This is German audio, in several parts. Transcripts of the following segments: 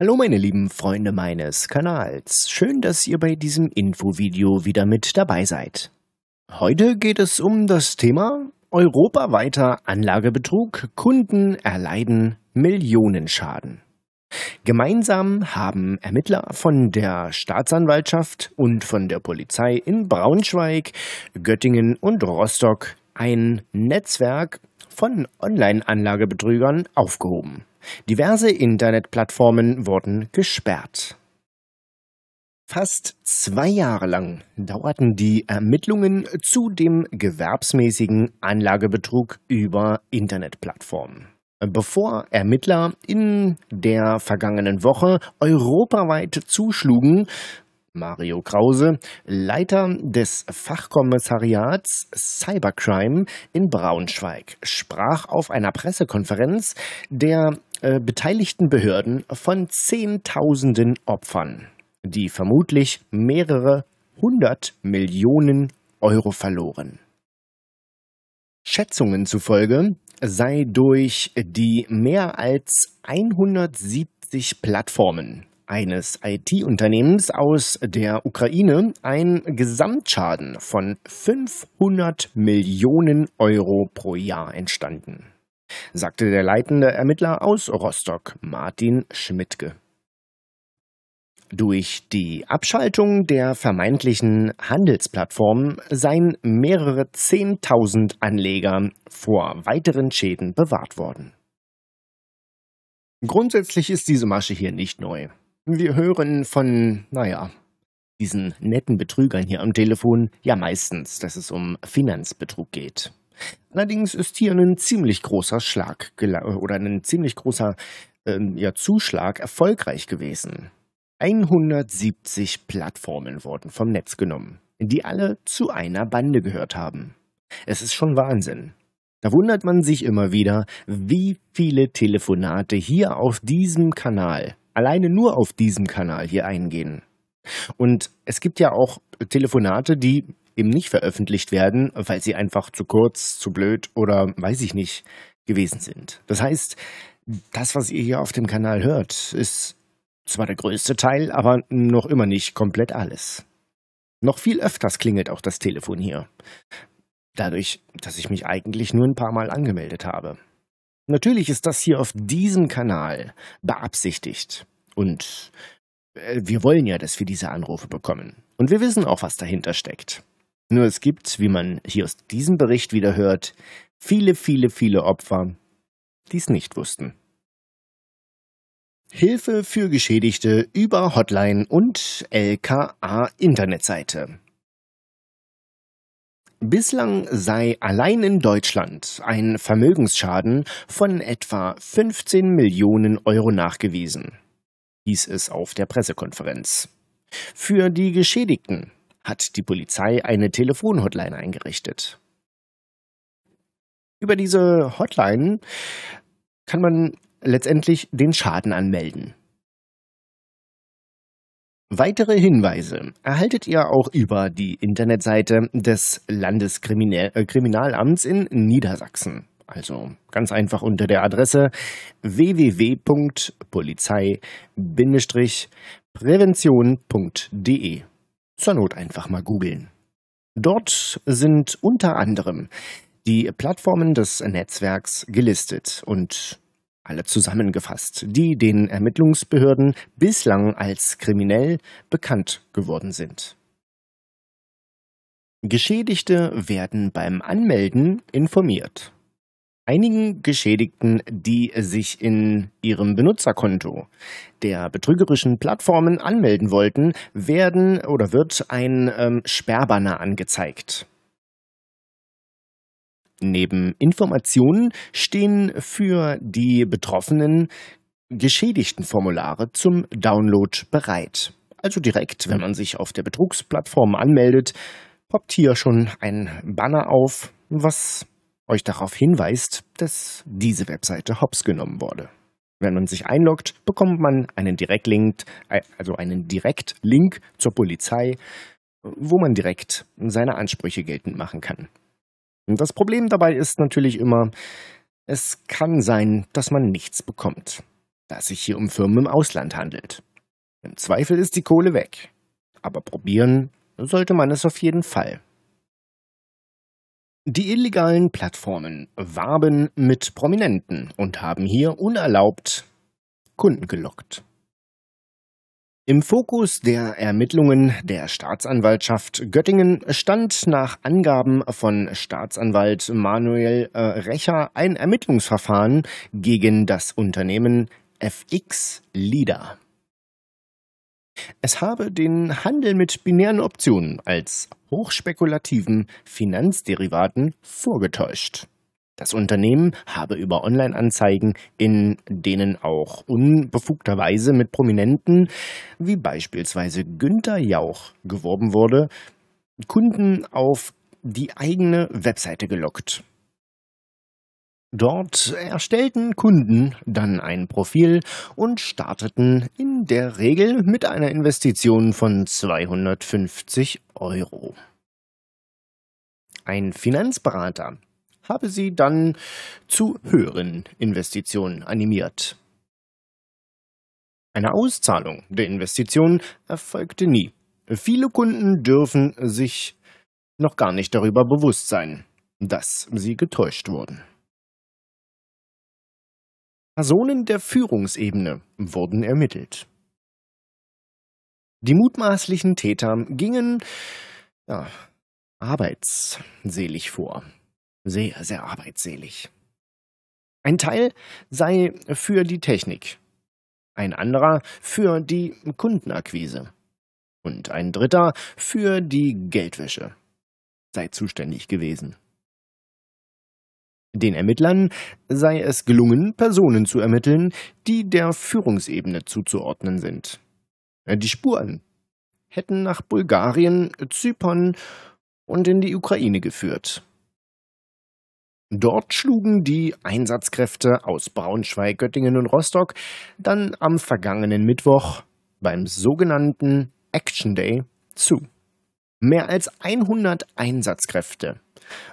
Hallo meine lieben Freunde meines Kanals, schön, dass ihr bei diesem Infovideo wieder mit dabei seid. Heute geht es um das Thema europaweiter Anlagebetrug, Kunden erleiden Millionenschaden. Gemeinsam haben Ermittler von der Staatsanwaltschaft und von der Polizei in Braunschweig, Göttingen und Rostock ein Netzwerk von Online-Anlagebetrügern aufgehoben. Diverse Internetplattformen wurden gesperrt. Fast zwei Jahre lang dauerten die Ermittlungen zu dem gewerbsmäßigen Anlagebetrug über Internetplattformen. Bevor Ermittler in der vergangenen Woche europaweit zuschlugen, Mario Krause, Leiter des Fachkommissariats Cybercrime in Braunschweig, sprach auf einer Pressekonferenz der äh, beteiligten Behörden von Zehntausenden Opfern, die vermutlich mehrere hundert Millionen Euro verloren. Schätzungen zufolge sei durch die mehr als 170 Plattformen eines IT-Unternehmens aus der Ukraine ein Gesamtschaden von 500 Millionen Euro pro Jahr entstanden sagte der leitende Ermittler aus Rostock, Martin Schmidtke. Durch die Abschaltung der vermeintlichen Handelsplattform seien mehrere Zehntausend Anleger vor weiteren Schäden bewahrt worden. Grundsätzlich ist diese Masche hier nicht neu. Wir hören von, naja, diesen netten Betrügern hier am Telefon ja meistens, dass es um Finanzbetrug geht. Allerdings ist hier ein ziemlich großer Schlag oder ein ziemlich großer ähm, ja, Zuschlag erfolgreich gewesen. 170 Plattformen wurden vom Netz genommen, die alle zu einer Bande gehört haben. Es ist schon Wahnsinn. Da wundert man sich immer wieder, wie viele Telefonate hier auf diesem Kanal, alleine nur auf diesem Kanal hier eingehen. Und es gibt ja auch Telefonate, die eben nicht veröffentlicht werden, weil sie einfach zu kurz, zu blöd oder weiß ich nicht gewesen sind. Das heißt, das, was ihr hier auf dem Kanal hört, ist zwar der größte Teil, aber noch immer nicht komplett alles. Noch viel öfters klingelt auch das Telefon hier. Dadurch, dass ich mich eigentlich nur ein paar Mal angemeldet habe. Natürlich ist das hier auf diesem Kanal beabsichtigt. Und äh, wir wollen ja, dass wir diese Anrufe bekommen. Und wir wissen auch, was dahinter steckt. Nur es gibt, wie man hier aus diesem Bericht wieder hört, viele, viele, viele Opfer, die es nicht wussten. Hilfe für Geschädigte über Hotline und LKA Internetseite. Bislang sei allein in Deutschland ein Vermögensschaden von etwa 15 Millionen Euro nachgewiesen, hieß es auf der Pressekonferenz. Für die Geschädigten hat die Polizei eine Telefonhotline eingerichtet. Über diese Hotline kann man letztendlich den Schaden anmelden. Weitere Hinweise erhaltet ihr auch über die Internetseite des Landeskriminalamts äh, in Niedersachsen. Also ganz einfach unter der Adresse www.polizei-prävention.de zur Not einfach mal googeln. Dort sind unter anderem die Plattformen des Netzwerks gelistet und alle zusammengefasst, die den Ermittlungsbehörden bislang als kriminell bekannt geworden sind. Geschädigte werden beim Anmelden informiert. Einigen Geschädigten, die sich in ihrem Benutzerkonto der betrügerischen Plattformen anmelden wollten, werden oder wird ein ähm, Sperrbanner angezeigt. Neben Informationen stehen für die Betroffenen geschädigten Formulare zum Download bereit. Also direkt, wenn man sich auf der Betrugsplattform anmeldet, poppt hier schon ein Banner auf, was euch darauf hinweist, dass diese Webseite hops genommen wurde. Wenn man sich einloggt, bekommt man einen Direktlink, äh, also einen Direktlink zur Polizei, wo man direkt seine Ansprüche geltend machen kann. Das Problem dabei ist natürlich immer, es kann sein, dass man nichts bekommt, da es sich hier um Firmen im Ausland handelt. Im Zweifel ist die Kohle weg, aber probieren sollte man es auf jeden Fall. Die illegalen Plattformen warben mit Prominenten und haben hier unerlaubt Kunden gelockt. Im Fokus der Ermittlungen der Staatsanwaltschaft Göttingen stand nach Angaben von Staatsanwalt Manuel äh, Recher ein Ermittlungsverfahren gegen das Unternehmen FX Leader. Es habe den Handel mit binären Optionen als hochspekulativen Finanzderivaten vorgetäuscht. Das Unternehmen habe über Online-Anzeigen, in denen auch unbefugterweise mit Prominenten wie beispielsweise Günter Jauch geworben wurde, Kunden auf die eigene Webseite gelockt. Dort erstellten Kunden dann ein Profil und starteten in der Regel mit einer Investition von 250 Euro. Ein Finanzberater habe sie dann zu höheren Investitionen animiert. Eine Auszahlung der Investitionen erfolgte nie. Viele Kunden dürfen sich noch gar nicht darüber bewusst sein, dass sie getäuscht wurden. Personen der Führungsebene wurden ermittelt. Die mutmaßlichen Täter gingen ja, arbeitsselig vor. Sehr, sehr arbeitsselig. Ein Teil sei für die Technik, ein anderer für die Kundenakquise und ein dritter für die Geldwäsche sei zuständig gewesen. Den Ermittlern sei es gelungen, Personen zu ermitteln, die der Führungsebene zuzuordnen sind. Äh, die Spuren hätten nach Bulgarien, Zypern und in die Ukraine geführt. Dort schlugen die Einsatzkräfte aus Braunschweig, Göttingen und Rostock dann am vergangenen Mittwoch beim sogenannten Action Day zu. Mehr als 100 Einsatzkräfte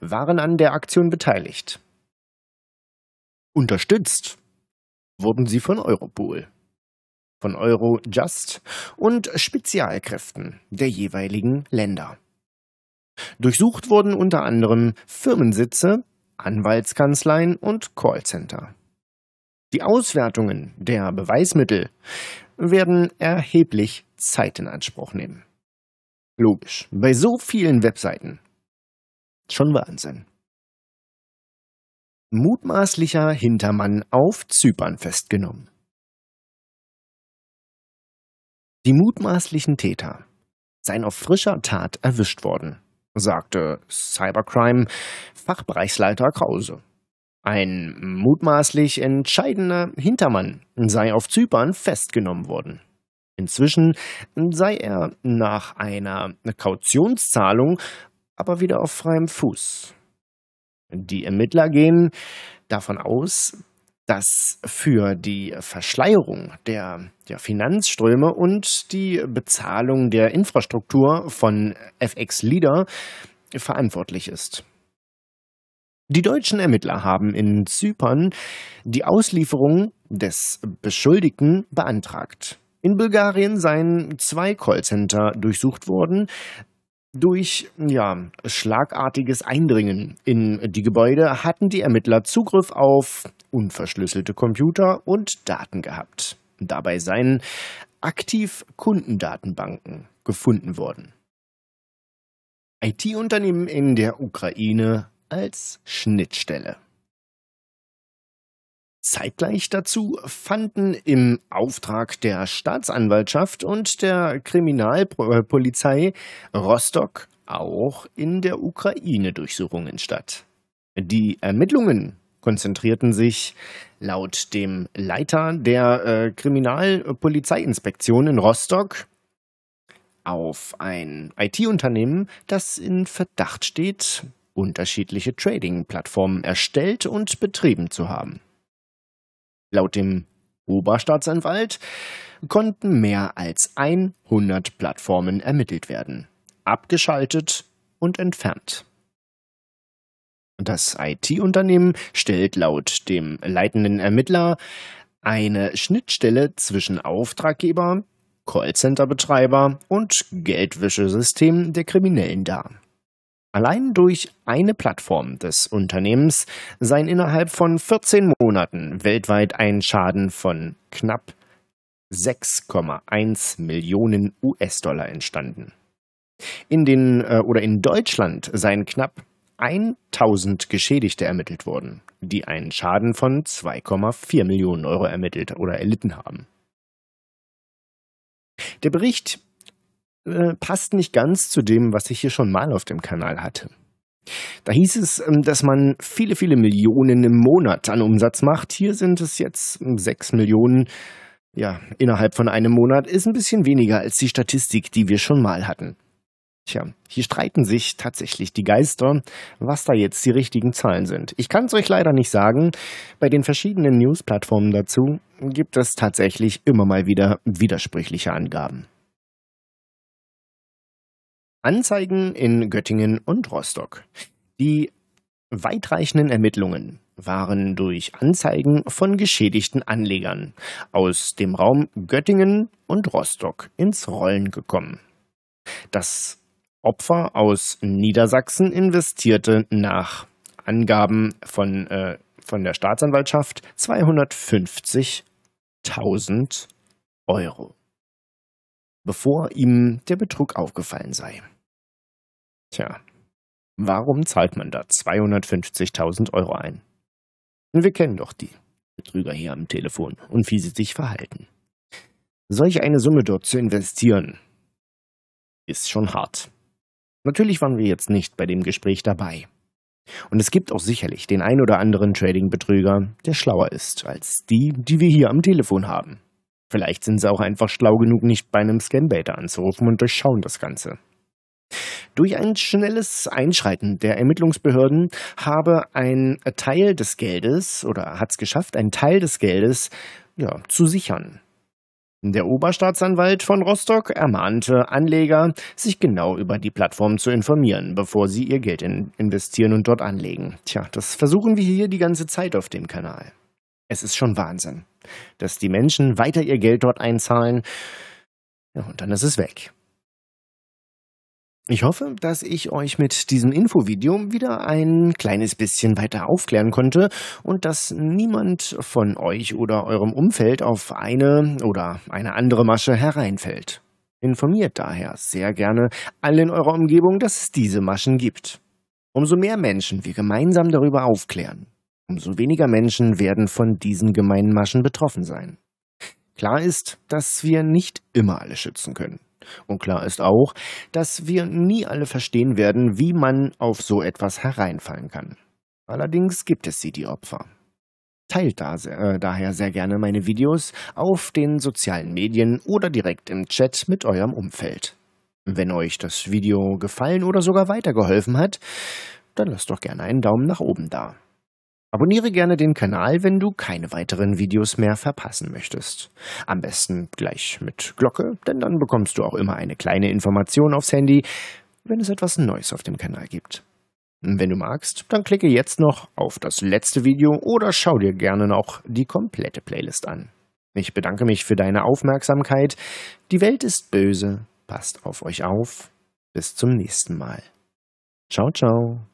waren an der Aktion beteiligt. Unterstützt wurden sie von Europol, von Eurojust und Spezialkräften der jeweiligen Länder. Durchsucht wurden unter anderem Firmensitze, Anwaltskanzleien und Callcenter. Die Auswertungen der Beweismittel werden erheblich Zeit in Anspruch nehmen. Logisch, bei so vielen Webseiten. Schon Wahnsinn mutmaßlicher Hintermann auf Zypern festgenommen. Die mutmaßlichen Täter seien auf frischer Tat erwischt worden, sagte Cybercrime Fachbereichsleiter Krause. Ein mutmaßlich entscheidender Hintermann sei auf Zypern festgenommen worden. Inzwischen sei er nach einer Kautionszahlung aber wieder auf freiem Fuß. Die Ermittler gehen davon aus, dass für die Verschleierung der, der, Finanzströme und die Bezahlung der Infrastruktur von FX Leader verantwortlich ist. Die deutschen Ermittler haben in Zypern die Auslieferung des Beschuldigten beantragt. In Bulgarien seien zwei Callcenter durchsucht worden, durch ja, schlagartiges Eindringen in die Gebäude hatten die Ermittler Zugriff auf unverschlüsselte Computer und Daten gehabt. Dabei seien aktiv Kundendatenbanken gefunden worden. IT-Unternehmen in der Ukraine als Schnittstelle. Zeitgleich dazu fanden im Auftrag der Staatsanwaltschaft und der Kriminalpolizei Rostock auch in der Ukraine Durchsuchungen statt. Die Ermittlungen konzentrierten sich laut dem Leiter der äh, Kriminalpolizeiinspektion in Rostock auf ein IT-Unternehmen, das in Verdacht steht, unterschiedliche Trading-Plattformen erstellt und betrieben zu haben. Laut dem Oberstaatsanwalt konnten mehr als 100 Plattformen ermittelt werden, abgeschaltet und entfernt. Das IT-Unternehmen stellt laut dem leitenden Ermittler eine Schnittstelle zwischen Auftraggeber, Callcenter-Betreiber und Geldwäschesystemen der Kriminellen dar allein durch eine Plattform des Unternehmens seien innerhalb von 14 Monaten weltweit ein Schaden von knapp 6,1 Millionen US-Dollar entstanden. In den äh, oder in Deutschland seien knapp 1000 Geschädigte ermittelt worden, die einen Schaden von 2,4 Millionen Euro ermittelt oder erlitten haben. Der Bericht äh, passt nicht ganz zu dem, was ich hier schon mal auf dem Kanal hatte. Da hieß es, ähm, dass man viele, viele Millionen im Monat an Umsatz macht. Hier sind es jetzt hm, sechs Millionen. Ja, innerhalb von einem Monat ist ein bisschen weniger als die Statistik, die wir schon mal hatten. Tja, hier streiten sich tatsächlich die Geister, was da jetzt die richtigen Zahlen sind. Ich kann es euch leider nicht sagen. Bei den verschiedenen News-Plattformen dazu gibt es tatsächlich immer mal wieder widersprüchliche Angaben. Anzeigen in Göttingen und Rostock. Die weitreichenden Ermittlungen waren durch Anzeigen von geschädigten Anlegern aus dem Raum Göttingen und Rostock ins Rollen gekommen. Das Opfer aus Niedersachsen investierte nach Angaben von, äh, von der Staatsanwaltschaft 250.000 Euro, bevor ihm der Betrug aufgefallen sei. Tja, warum zahlt man da 250.000 Euro ein? Wir kennen doch die Betrüger hier am Telefon und wie sie sich verhalten. Solch eine Summe dort zu investieren, ist schon hart. Natürlich waren wir jetzt nicht bei dem Gespräch dabei. Und es gibt auch sicherlich den ein oder anderen Trading-Betrüger, der schlauer ist als die, die wir hier am Telefon haben. Vielleicht sind sie auch einfach schlau genug, nicht bei einem Scanbater anzurufen und durchschauen das Ganze. Durch ein schnelles Einschreiten der Ermittlungsbehörden habe ein Teil des Geldes oder hat es geschafft, einen Teil des Geldes ja, zu sichern. Der Oberstaatsanwalt von Rostock ermahnte Anleger, sich genau über die Plattform zu informieren, bevor sie ihr Geld in investieren und dort anlegen. Tja, das versuchen wir hier die ganze Zeit auf dem Kanal. Es ist schon Wahnsinn, dass die Menschen weiter ihr Geld dort einzahlen. Ja, und dann ist es weg. Ich hoffe, dass ich euch mit diesem Infovideo wieder ein kleines bisschen weiter aufklären konnte und dass niemand von euch oder eurem Umfeld auf eine oder eine andere Masche hereinfällt. Informiert daher sehr gerne alle in eurer Umgebung, dass es diese Maschen gibt. Umso mehr Menschen wir gemeinsam darüber aufklären, umso weniger Menschen werden von diesen gemeinen Maschen betroffen sein. Klar ist, dass wir nicht immer alle schützen können. Und klar ist auch, dass wir nie alle verstehen werden, wie man auf so etwas hereinfallen kann. Allerdings gibt es sie, die Opfer. Teilt da, äh, daher sehr gerne meine Videos auf den sozialen Medien oder direkt im Chat mit eurem Umfeld. Wenn euch das Video gefallen oder sogar weitergeholfen hat, dann lasst doch gerne einen Daumen nach oben da. Abonniere gerne den Kanal, wenn du keine weiteren Videos mehr verpassen möchtest. Am besten gleich mit Glocke, denn dann bekommst du auch immer eine kleine Information aufs Handy, wenn es etwas Neues auf dem Kanal gibt. Wenn du magst, dann klicke jetzt noch auf das letzte Video oder schau dir gerne noch die komplette Playlist an. Ich bedanke mich für deine Aufmerksamkeit. Die Welt ist böse. Passt auf euch auf. Bis zum nächsten Mal. Ciao, ciao.